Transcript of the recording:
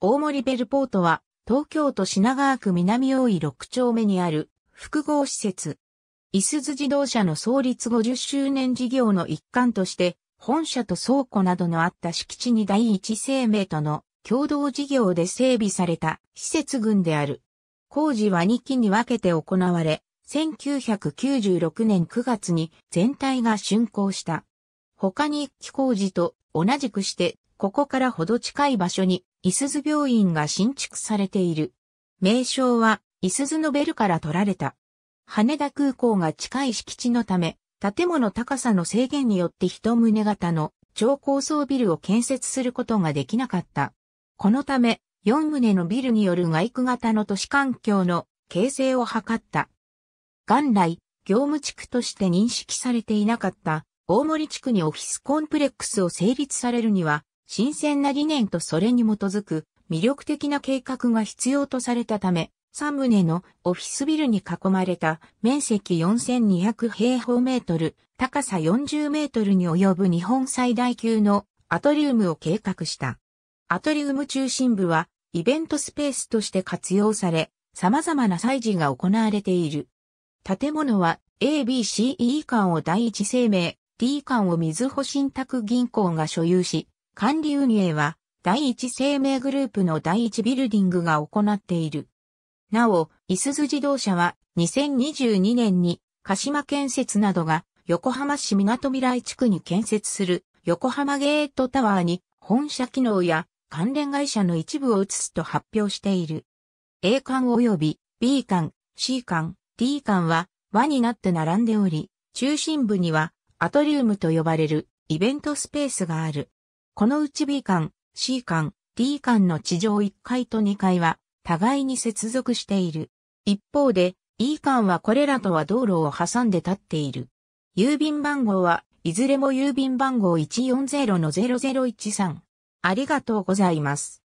大森ベルポートは、東京都品川区南大井6丁目にある複合施設。いすゞ自動車の創立50周年事業の一環として、本社と倉庫などのあった敷地に第一生命との共同事業で整備された施設群である。工事は2期に分けて行われ、1996年9月に全体が竣工した。他に1期工事と同じくしてここからほど近い場所に、いすゞ病院が新築されている。名称は、いすずのベルから取られた。羽田空港が近い敷地のため、建物高さの制限によって一棟型の超高層ビルを建設することができなかった。このため、四棟のビルによる外区型の都市環境の形成を図った。元来、業務地区として認識されていなかった大森地区にオフィスコンプレックスを成立されるには、新鮮な理念とそれに基づく魅力的な計画が必要とされたため、3棟のオフィスビルに囲まれた面積4200平方メートル、高さ40メートルに及ぶ日本最大級のアトリウムを計画した。アトリウム中心部はイベントスペースとして活用され、様々な祭事が行われている。建物は ABCE 館を第一生命、D 館を水穂信託銀行が所有し、管理運営は、第一生命グループの第一ビルディングが行っている。なお、いすゞ自動車は、2022年に、鹿島建設などが、横浜市港未来地区に建設する、横浜ゲートタワーに、本社機能や、関連会社の一部を移すと発表している。A 館及び B 館、C 館、D 館は輪になって並んでおり、中心部にはアトリウムと呼ばれるイベントスペースがある。このうち B 館、C 館、D 館の地上1階と2階は互いに接続している。一方で E 間はこれらとは道路を挟んで立っている。郵便番号はいずれも郵便番号140-0013。ありがとうございます。